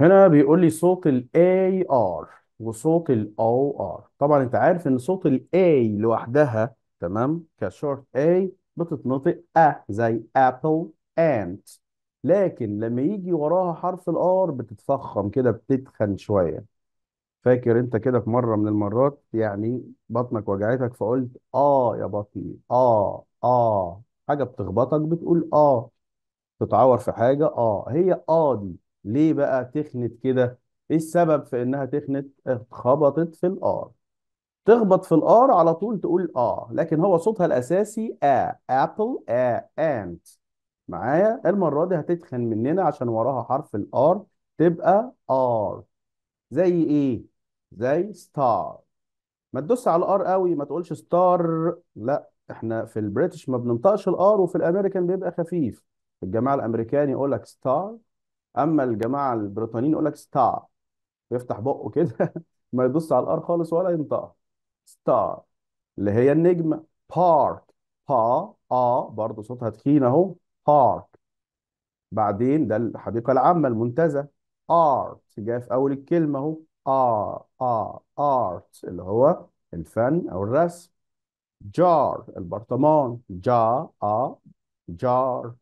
هنا بيقول لي صوت ال AR وصوت ال OR طبعا انت عارف ان صوت الـ A لوحدها تمام كشورت A بتتنطق أ زي apple ant لكن لما يجي وراها حرف الار بتتفخم كده بتتخن شويه فاكر انت كده في مره من المرات يعني بطنك وجعتك فقلت اه يا بطني اه اه حاجه بتخبطك بتقول اه تتعور في حاجه اه هي اه دي ليه بقى تخنت كده ايه السبب في انها تخنت اتخبطت في الار تخبط في الار على طول تقول اه لكن هو صوتها الاساسي ا ابل ا انت معايا المره دي هتتخن مننا عشان وراها حرف الار تبقى ار زي ايه زي ستار ما تدوس على الار قوي ما تقولش ستار لا احنا في البريتش ما بننطقش الار وفي الامريكان بيبقى خفيف الجماعه الامريكان يقول لك ستار اما الجماعه البريطانيين يقول لك ستار يفتح بقه كده ما يبص على الار خالص ولا ينطقها ستار اللي هي النجمه بارك با اه برضه صوتها تخين اهو بارك بعدين ده الحديقه العامه المنتزه ارت جاء في اول الكلمه اهو ار ار ارت اللي هو الفن او الرسم جار البرطمان جا اه جار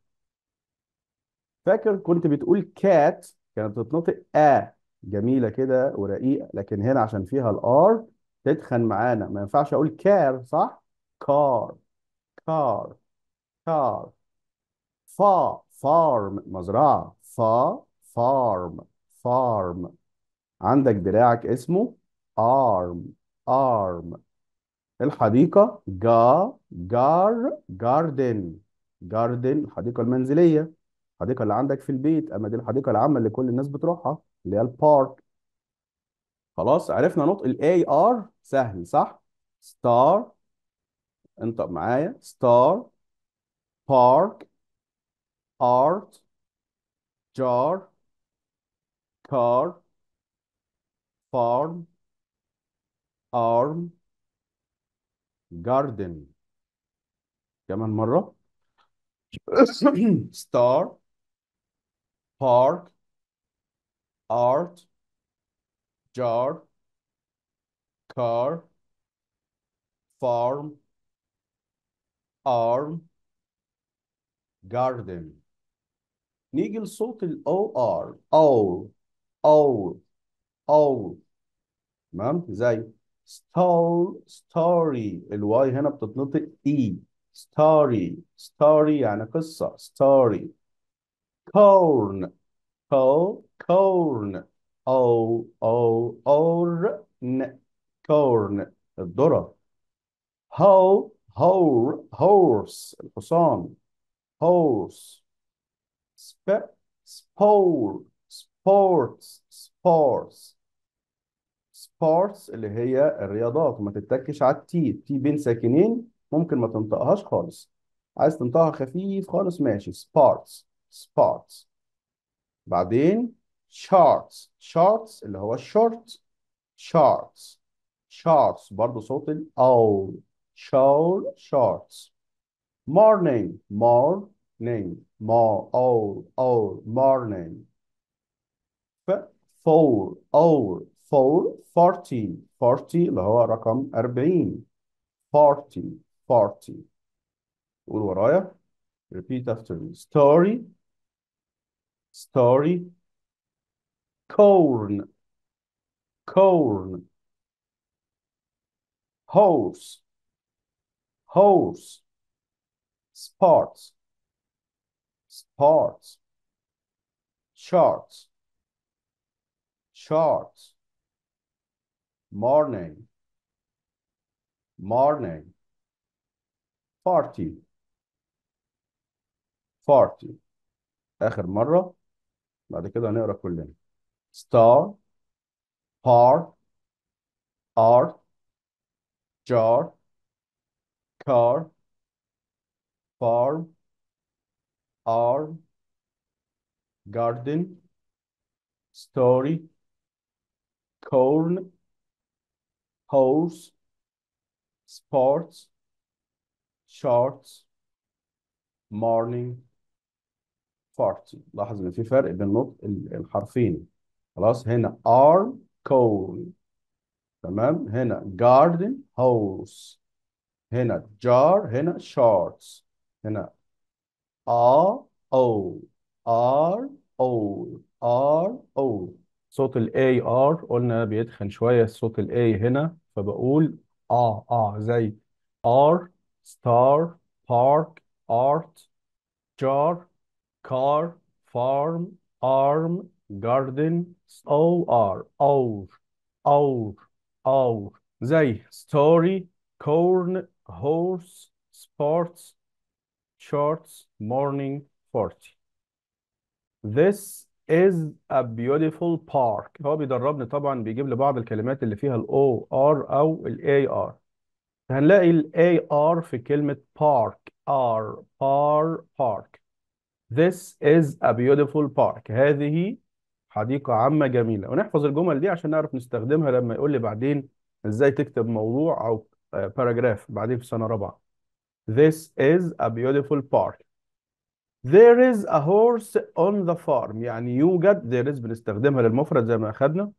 فاكر كنت بتقول كات كانت بتتنطق آ جميلة كده ورقيقة لكن هنا عشان فيها الآر تتخن معانا ما ينفعش أقول كار صح؟ كار كار كار فا فارم مزرعة فا فارم فارم عندك دراعك اسمه أرم أرم الحديقة جا جار جاردن جاردن الحديقة المنزلية الحديقه اللي عندك في البيت اما دي الحديقه العامه اللي كل الناس بتروحها اللي هي البارك خلاص عرفنا نطق الاي ار سهل صح ستار انطق معايا ستار بارك art jar car farm ارم garden كمان مرة star park art jar car farm arm garden نيجي لصوت ال OR أو أو أو تمام زي stall story الواي هنا بتتنطق E story story يعني قصة story corn co corn o o orn corn الذرة how how horse الحصان horse sp sport sports sports sports اللي هي الرياضات وما تتكش على التي تي بين ساكنين ممكن ما تنطقهاش خالص عايز تنطقها خفيف خالص ماشي sports spots بعدين charts charts اللي هو الشورت charts charts برضه صوت ال او شور charts morning morning more all all morning ف four all four forty forty اللي هو رقم 40 forty forty قول ورايا repeat after me story story. Corn, corn. Horse, horse. Sports, sports. Shorts, shorts. Morning, morning. Party, 40 آخر مرة بعد كده هنقرا كلنا star part art jar car farm arm garden story corn horse sports shorts morning فارت لاحظ ان في فرق بين نطق الحرفين خلاص هنا ار كول تمام هنا جاردن هوس هنا جار هنا شارتس هنا ا او ار او ار او صوت الاي ار قلنا بيتخن شويه صوت الاي هنا فبقول اه اه زي ار ستار بارك ارت جار car, farm, arm, garden, or, or, or, or. They story, corn, horse, sports, shorts, morning, 40. This is a beautiful park. هو بيدربني طبعا بيجيب لي بعض الكلمات اللي فيها ال OR أو ال AR. هنلاقي ال AR في كلمة park R par park This is a beautiful park. هذه حديقة عامة جميلة ونحفظ الجمل دي عشان نعرف نستخدمها لما يقول لي بعدين ازاي تكتب موضوع او باراجراف آه، بعدين في سنة رابعة This is a beautiful park. There is a horse on the farm. يعني يوجد there is بنستخدمها للمفرد زي ما أخدنا.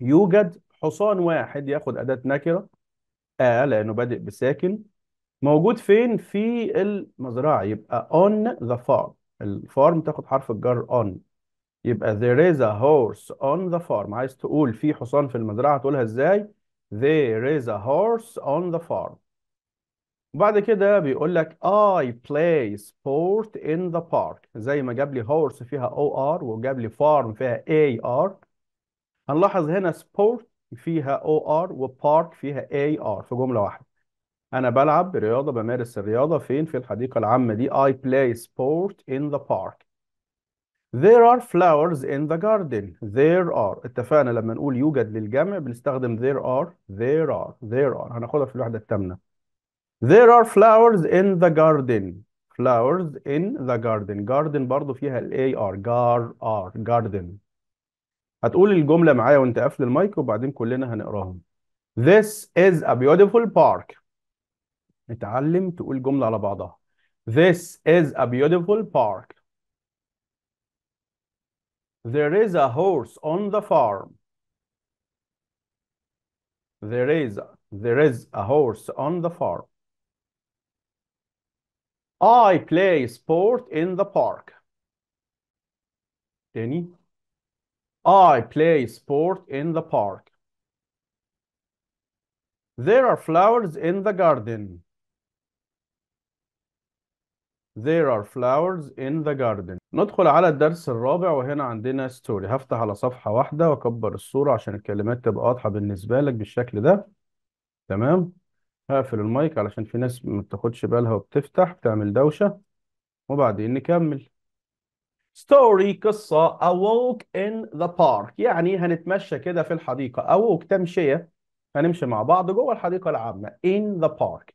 يوجد حصان واحد ياخد أداة نكرة. آه لأنه بادئ بساكن. موجود فين في المزرعة يبقى on the farm الفارم تاخد حرف الجر on يبقى there is a horse on the farm عايز تقول في حصان في المزرعة تقولها ازاي there is a horse on the farm وبعد كده بيقول لك I play sport in the park زي ما جاب لي horse فيها OR وجاب لي farm فيها AR هنلاحظ هنا sport فيها OR وpark فيها AR في جملة واحدة انا بلعب رياضه بمارس الرياضه فين في الحديقه العامه دي I play sport in the park There are flowers in the garden. There are. اتفقنا لما نقول يوجد للجمع بنستخدم there are. There are. There are. هناخدها في الوحدة الثامنة. There are flowers in the garden. Flowers in the garden. Garden برضو فيها ال AR. Gar are. Garden. هتقول الجملة معايا وانت قافل المايك وبعدين كلنا هنقراهم. This is a beautiful park. اتعلم تقول جملة على بعضها This is a beautiful park There is a horse on the farm There is a, there is a horse on the farm I play sport in the park تاني I play sport in the park There are flowers in the garden There are flowers in the garden. ندخل على الدرس الرابع وهنا عندنا ستوري هفتح على صفحة واحدة وأكبر الصورة عشان الكلمات تبقى واضحة بالنسبة لك بالشكل ده تمام هقفل المايك علشان في ناس ما بتاخدش بالها وبتفتح بتعمل دوشة وبعدين نكمل ستوري قصة A walk in the park يعني هنتمشى كده في الحديقة A walk تمشية هنمشي مع بعض جوه الحديقة العامة in the park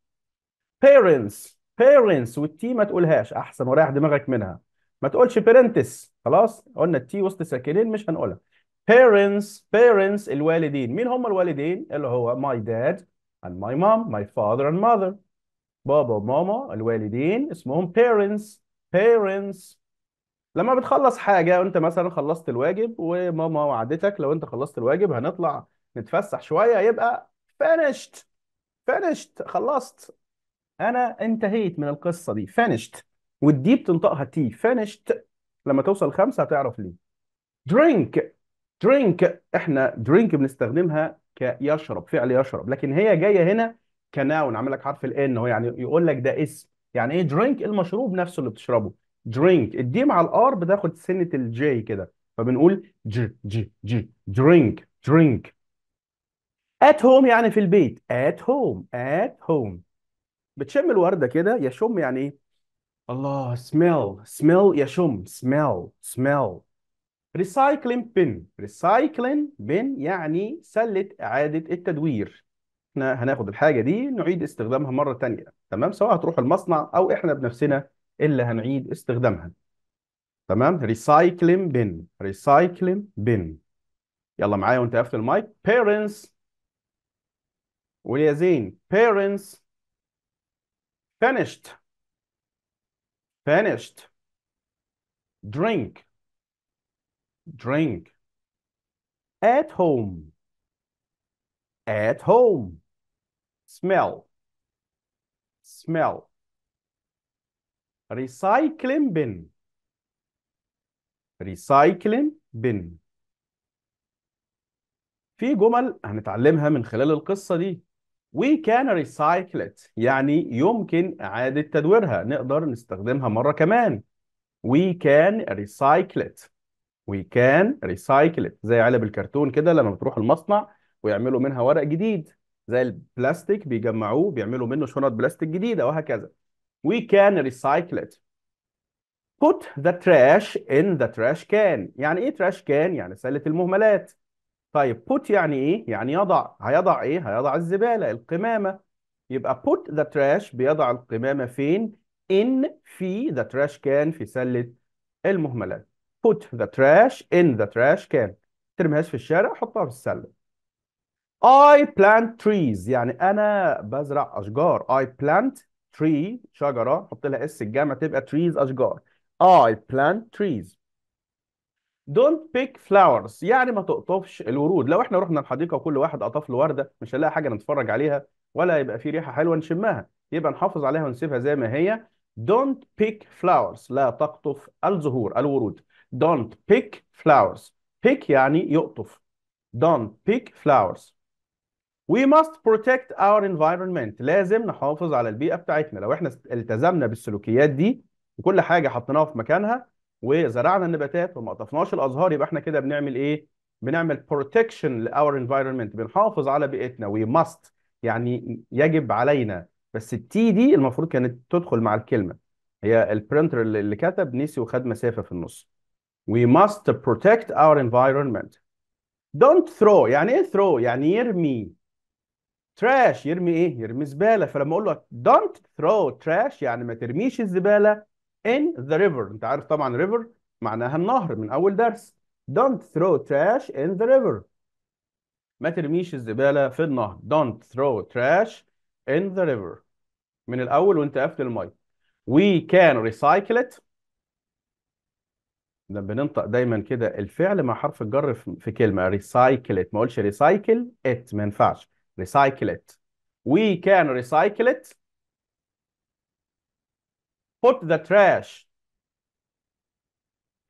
parents بيرنتس والتي ما تقولهاش احسن وريح دماغك منها ما تقولش بيرنتس خلاص قلنا التي وسط ساكنين مش هنقولها parents parents الوالدين مين هم الوالدين اللي هو ماي داد اند ماي مام ماي فادر اند ماذر بابا وماما الوالدين اسمهم parents parents لما بتخلص حاجة وانت مثلا خلصت الواجب وماما وعدتك لو انت خلصت الواجب هنطلع نتفسح شوية يبقى finished finished خلصت انا انتهيت من القصه دي finished والدي بتنطقها تي finished لما توصل خمسه هتعرف ليه drink drink احنا drink بنستخدمها كيشرب فعل يشرب لكن هي جايه هنا كناون عامل لك حرف الان هو يعني يقول لك ده اسم يعني ايه درينك المشروب نفسه اللي بتشربه درينك الدي مع الار بتاخد سنه الجي كده فبنقول ج ج ج درينك درينك ات هوم يعني في البيت ات هوم ات هوم بتشم الورده كده يشم يعني ايه الله سميل يا يشم سميل سميل ريسايكلين بن ريسايكلين بن يعني سلة إعادة التدوير احنا هناخد الحاجة دي نعيد استخدامها مرة تانية تمام سواء هتروح المصنع أو احنا بنفسنا اللي هنعيد استخدامها تمام ريسايكلين بن ريسايكلين بن يلا معايا وانت قافل المايك parents زين parents finished finished drink drink at home at home smell smell recycling bin recycling bin في جمل هنتعلمها من خلال القصة دي ريسايكل ات يعني يمكن إعادة تدويرها نقدر نستخدمها مرة كمان we can recycle it we can recycle it زي علب الكرتون كده لما بتروح المصنع ويعملوا منها ورق جديد زي البلاستيك بيجمعوه بيعملوا منه شنط بلاستيك جديدة وهكذا we can recycle it put the trash in the trash can يعني ايه trash can يعني سلة المهملات طيب put يعني ايه؟ يعني يضع هيضع ايه؟ هيضع الزبالة القمامة يبقى put the trash بيضع القمامة فين؟ in في the trash can في سلة المهملات put the trash in the trash can ترميهاش في الشارع حطها في السلة I plant trees يعني أنا بزرع أشجار I plant tree شجرة حط لها اس الجامعة تبقى trees أشجار I plant trees دونت بيك فلاورز يعني ما تقطفش الورود لو احنا رحنا الحديقه وكل واحد قطف له ورده مش هنلاقي حاجه نتفرج عليها ولا يبقى في ريحه حلوه نشمها يبقى نحافظ عليها ونسيبها زي ما هي don't pick flowers لا تقطف الزهور الورود don't pick flowers pick يعني يقطف don't pick flowers we must protect our environment لازم نحافظ على البيئة بتاعتنا لو احنا التزمنا بالسلوكيات دي وكل حاجة حطيناها في مكانها وزرعنا النباتات وما قطفناش الازهار يبقى احنا كده بنعمل ايه؟ بنعمل بروتكشن لاور انفايرمنت بنحافظ على بيئتنا وي ماست يعني يجب علينا بس التي دي المفروض كانت تدخل مع الكلمه هي البرنتر اللي كتب نسي وخد مسافه في النص وي ماست بروتكت اور environment. دونت ثرو يعني ايه ثرو؟ يعني يرمي. تراش يرمي ايه؟ يرمي زبالة فلما اقول لك دونت ثرو تراش يعني ما ترميش الزبالة in the river انت عارف طبعا river معناها النهر من اول درس don't throw trash in the river ما ترميش الزبالة في النهر don't throw trash in the river من الاول وانت قافل المية we can recycle it ده بننطق دايما كده الفعل مع حرف الجر في كلمة recycle it ما اقولش recycle it ما ينفعش recycle it we can recycle it put the trash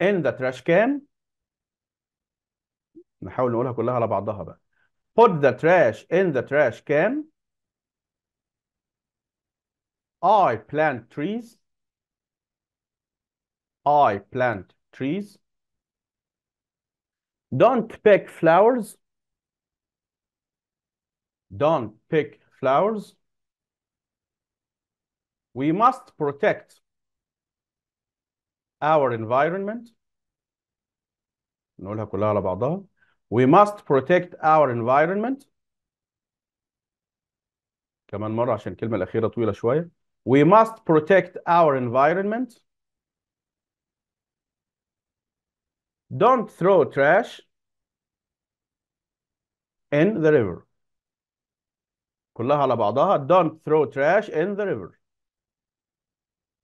in the trash can نحاول نقولها كلها على بعضها بقى put the trash in the trash can I plant trees I plant trees don't pick flowers don't pick flowers we must protect our environment نقولها كلها على بعضها we must protect our environment كمان مرة عشان الكلمة الأخيرة طويلة شوية we must protect our environment don't throw trash in the river كلها على بعضها don't throw trash in the river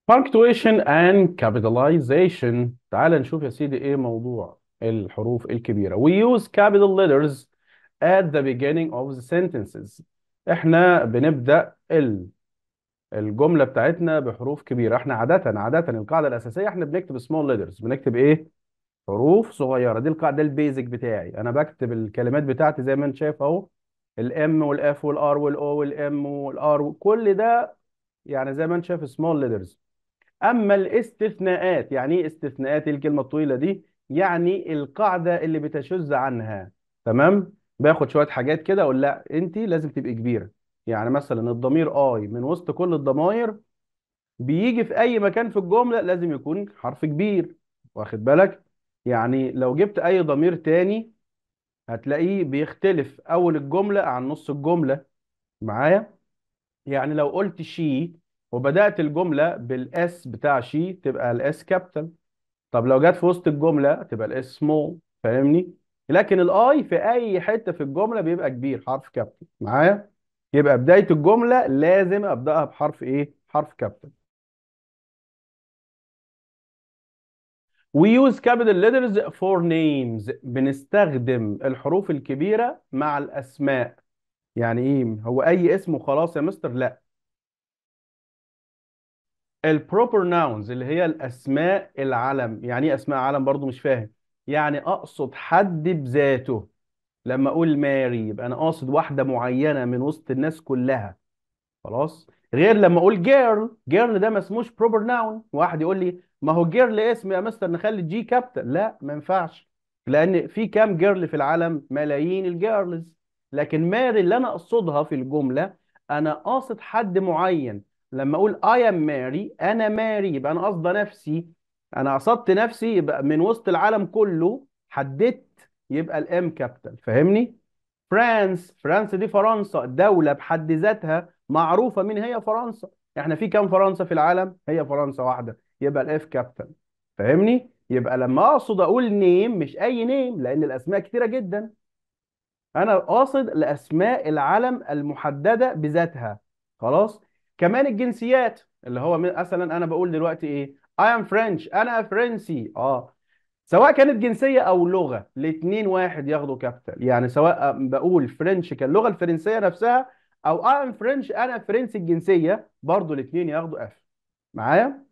punctuation and capitalization تعال نشوف يا سيدي ايه موضوع الحروف الكبيرة we use capital letters at the beginning of the sentences احنا بنبدأ الجملة بتاعتنا بحروف كبيرة احنا عادة عادة القاعدة الأساسية احنا بنكتب small letters بنكتب ايه حروف صغيرة دي القاعدة البيزك بتاعي انا بكتب الكلمات بتاعتي زي ما انت شايف اهو الام والاف والار والاو والام والار كل ده يعني زي ما انت شايف small letters أما الاستثناءات يعني إيه استثناءات الكلمة الطويلة دي يعني القاعدة اللي بتشذ عنها تمام باخد شوية حاجات كده أقول لا أنت لازم تبقي كبيرة يعني مثلا الضمير آي من وسط كل الضماير بيجي في أي مكان في الجملة لازم يكون حرف كبير واخد بالك يعني لو جبت أي ضمير تاني هتلاقيه بيختلف أول الجملة عن نص الجملة معايا يعني لو قلت شي وبدات الجمله بالاس بتاع شي تبقى الاس كابيتال طب لو جت في وسط الجمله تبقى الاس سمول فاهمني لكن الاي في اي حته في الجمله بيبقى كبير حرف كابيتال معايا يبقى بدايه الجمله لازم ابداها بحرف ايه حرف كابيتال We use capital letters for names بنستخدم الحروف الكبيرة مع الأسماء يعني إيه هو أي اسم وخلاص يا مستر لا البروبر ناونز اللي هي الاسماء العلم يعني ايه اسماء علم برضو مش فاهم يعني اقصد حد بذاته لما اقول ماري يبقى انا قاصد واحده معينه من وسط الناس كلها خلاص غير لما اقول جيرل جيرل ده ما اسموش بروبر ناون واحد يقول لي ما هو جيرل اسم يا مستر نخلي جي كابتن لا ما ينفعش لان في كام جيرل في العالم ملايين الجيرلز لكن ماري اللي انا اقصدها في الجمله انا قاصد حد معين لما اقول اي ام ماري انا ماري يبقى انا قصده نفسي انا قصدت نفسي يبقى من وسط العالم كله حددت يبقى الام كابيتال فاهمني فرانس فرانس دي فرنسا دولة بحد ذاتها معروفة مين هي فرنسا احنا في كام فرنسا في العالم هي فرنسا واحدة يبقى الاف كابيتال فاهمني يبقى لما اقصد اقول نيم مش اي نيم لان الاسماء كتيرة جدا انا قاصد لاسماء العالم المحددة بذاتها خلاص كمان الجنسيات اللي هو مثلا انا بقول دلوقتي ايه اي ام فرنش انا فرنسي اه سواء كانت جنسية أو لغة الاثنين واحد ياخدوا كابيتال يعني سواء آه، بقول فرنش كاللغة الفرنسية نفسها أو اي ام فرنش أنا فرنسي الجنسية برضو الاثنين ياخدوا اف معايا؟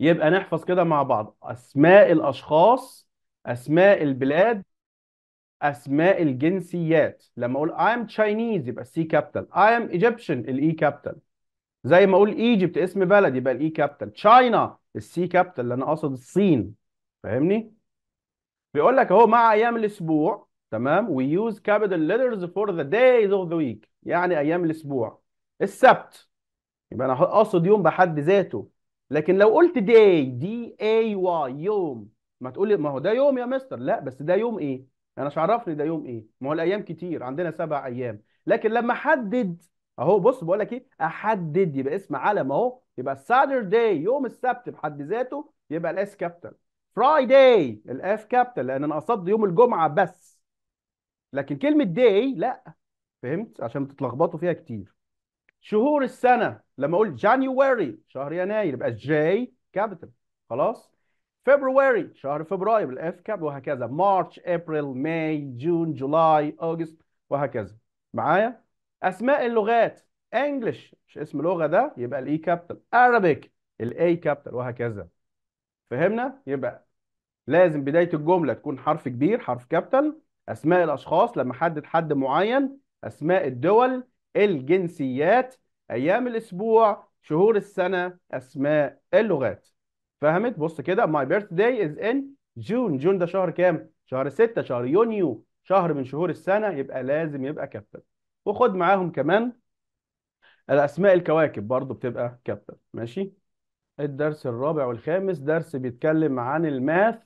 يبقى نحفظ كده مع بعض أسماء الأشخاص أسماء البلاد أسماء الجنسيات لما أقول I am Chinese يبقى سي كابيتال I am Egyptian الإي كابيتال e زي ما اقول ايجيبت اسم بلد يبقى الاي كابيتال تشاينا السي كابيتال اللي انا اقصد الصين فاهمني بيقول لك اهو مع ايام الاسبوع تمام وي يوز كابيتال ليترز فور ذا دايز اوف ذا ويك يعني ايام الاسبوع السبت يبقى انا اقصد يوم بحد ذاته لكن لو قلت داي دي اي واي يوم ما تقول لي ما هو ده يوم يا مستر لا بس ده يوم ايه انا يعني مش عرفني ده يوم ايه ما هو الايام كتير عندنا سبع ايام لكن لما احدد اهو بص بقول لك ايه احدد يبقى اسم علم اهو يبقى ساترداي يوم السبت بحد ذاته يبقى الاس كابيتال فرايداي الاف كابيتال لان انا قصدت يوم الجمعه بس لكن كلمه داي لا فهمت عشان بتتلخبطوا فيها كتير شهور السنه لما اقول جانيوري شهر يناير يبقى جاي كابيتال خلاص فبراير شهر فبراير الاف كاب وهكذا مارش ابريل ماي جون جولاي اوغست وهكذا معايا اسماء اللغات انجلش مش اسم لغه ده يبقى الاي كابيتال e Arabic الاي كابيتال وهكذا فهمنا يبقى لازم بدايه الجمله تكون حرف كبير حرف كابيتال اسماء الاشخاص لما حدد حد معين اسماء الدول الجنسيات ايام الاسبوع شهور السنه اسماء اللغات فهمت بص كده my birthday is in June جون ده شهر كام شهر 6 شهر يونيو شهر من شهور السنه يبقى لازم يبقى كابيتال وخد معاهم كمان الأسماء الكواكب برضو بتبقى كابتن ماشي الدرس الرابع والخامس درس بيتكلم عن الماث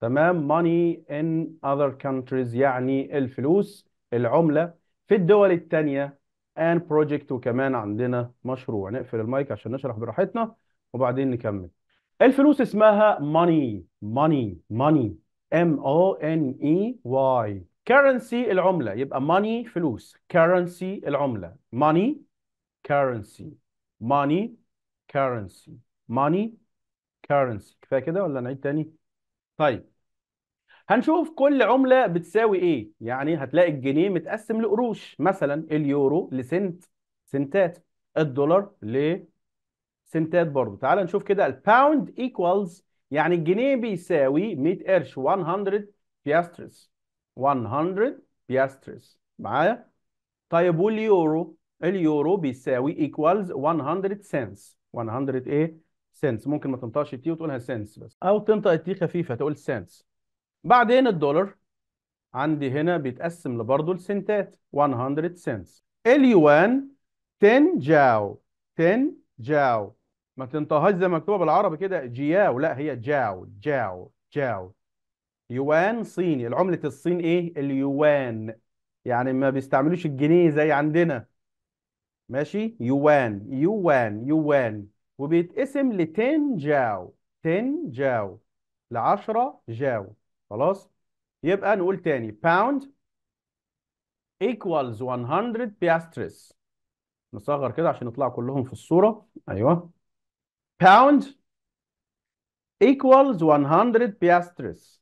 تمام money in other countries يعني الفلوس العملة في الدول التانية and project وكمان عندنا مشروع نقفل المايك عشان نشرح براحتنا وبعدين نكمل الفلوس اسمها money money money M O N E Y currency العملة يبقى money فلوس currency العملة money currency money currency money currency كفايه كده ولا نعيد تاني؟ طيب هنشوف كل عملة بتساوي ايه يعني هتلاقي الجنيه متقسم لقروش مثلا اليورو لسنت سنتات الدولار لسنتات برضه تعال نشوف كده الباوند ايكوالز يعني الجنيه بيساوي 100 قرش 100 بياسترز 100 بياسترز معايا طيب واليورو اليورو بيساوي ايكوالز 100 سنس 100 ايه سنس ممكن ما تنطقش تي وتقولها سنس بس او تنطق تي خفيفه تقول سنس بعدين الدولار عندي هنا بيتقسم لبرضه لسنتات 100 سنس اليوان 10 جاو 10 جاو ما تنطقهاش زي ما مكتوبه بالعربي كده جياو لا هي جاو جاو جاو يوان صيني العملة الصين ايه اليوان يعني ما بيستعملوش الجنيه زي عندنا ماشي يوان يوان يوان وبيتقسم لتين جاو تين جاو لعشرة جاو خلاص يبقى نقول تاني باوند equals 100 piastres نصغر كده عشان يطلعوا كلهم في الصورة ايوه pound equals 100 piastres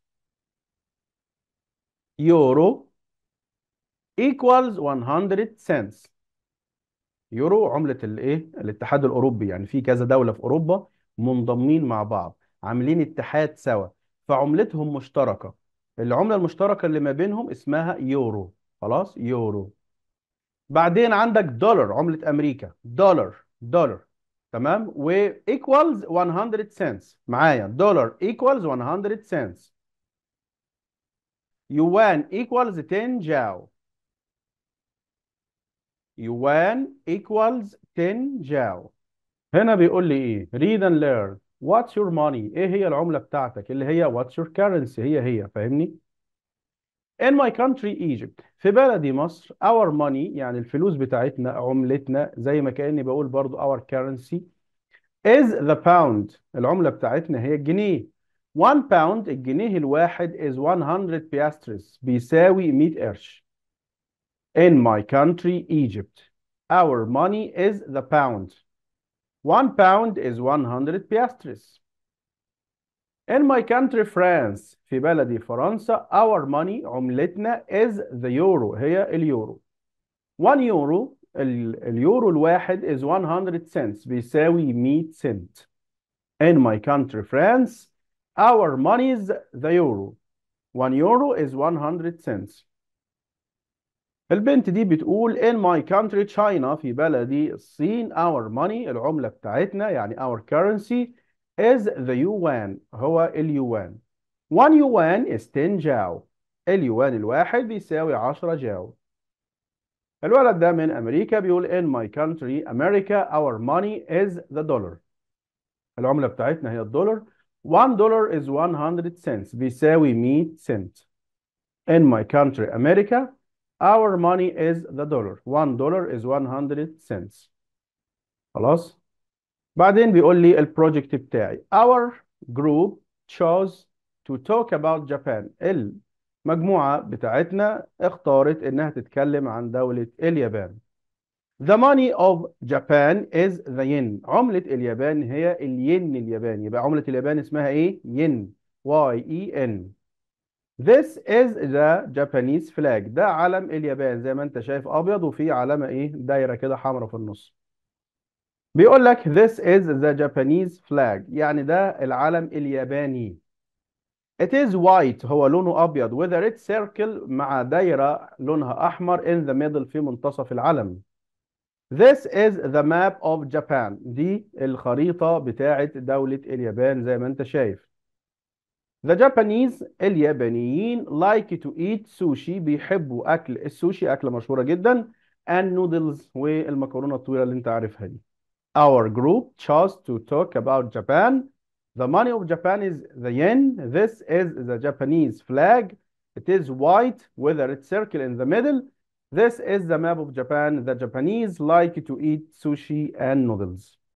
يورو equals 100 cents يورو عملة الايه الاتحاد الاوروبي يعني في كذا دولة في اوروبا منضمين مع بعض عاملين اتحاد سوا فعملتهم مشتركة العملة المشتركة اللي ما بينهم اسمها يورو خلاص يورو بعدين عندك دولار عملة امريكا دولار دولار تمام و equals 100 cents معايا دولار equals 100 cents يوان equals 10 جاو يوان equals 10 جاو هنا بيقول لي ايه read and learn what's your money ايه هي العملة بتاعتك اللي هي what's your currency هي هي فاهمني in my country Egypt في بلدي مصر our money يعني الفلوس بتاعتنا عملتنا زي ما كأني بقول برضو our currency is the pound العملة بتاعتنا هي الجنيه One pound, باوند الجنيه الواحد is 100 piastres بيساوي 100 قرش In my country Egypt our money is the pound 1 pound is 100 piastres In my country France في بلدي فرنسا our money عملتنا is the euro هي اليورو 1 يورو اليورو الواحد is 100 cents بيساوي 100 سنت In my country France our money is the euro. One euro is 100 cents. البنت دي بتقول in my country China في بلدي الصين our money العملة بتاعتنا يعني our currency is the yuan هو اليوان. One yuan is 10 jiao. اليوان الواحد بيساوي 10 جاو. الولد ده من أمريكا بيقول in my country America our money is the dollar. العملة بتاعتنا هي الدولار. One dollar is 100 cents We say we meet cent. In my country America, our money is the dollar. One dollar is 100 cents. خلاص؟ بعدين بيقول لي البروجكت بتاعي. Our group chose to talk about Japan. المجموعة بتاعتنا اختارت انها تتكلم عن دولة اليابان. The money of Japan is the yen. عملة اليابان هي الين الياباني. يبقى عملة اليابان اسمها ايه؟ ين. Y-E-N. This is the Japanese flag. ده علم اليابان زي ما انت شايف ابيض وفي علامة ايه؟ دايرة كده حمراء في النص. بيقول لك this is the Japanese flag. يعني ده العلم الياباني. It is white هو لونه ابيض with a red circle مع دايرة لونها احمر in the middle في منتصف العلم. This is the map of Japan. دي الخريطة بتاعة دولة اليابان زي ما انت شايف. The Japanese اليابانيين like to eat sushi بيحبوا أكل السوشي أكلة مشهورة جدا and noodles والمكرونة الطويلة اللي انت عارفها دي. Our group chose to talk about Japan. The money of Japan is the yen. This is the Japanese flag. It is white with a red circle in the middle. This is the map of Japan. The Japanese like to eat sushi and noodles.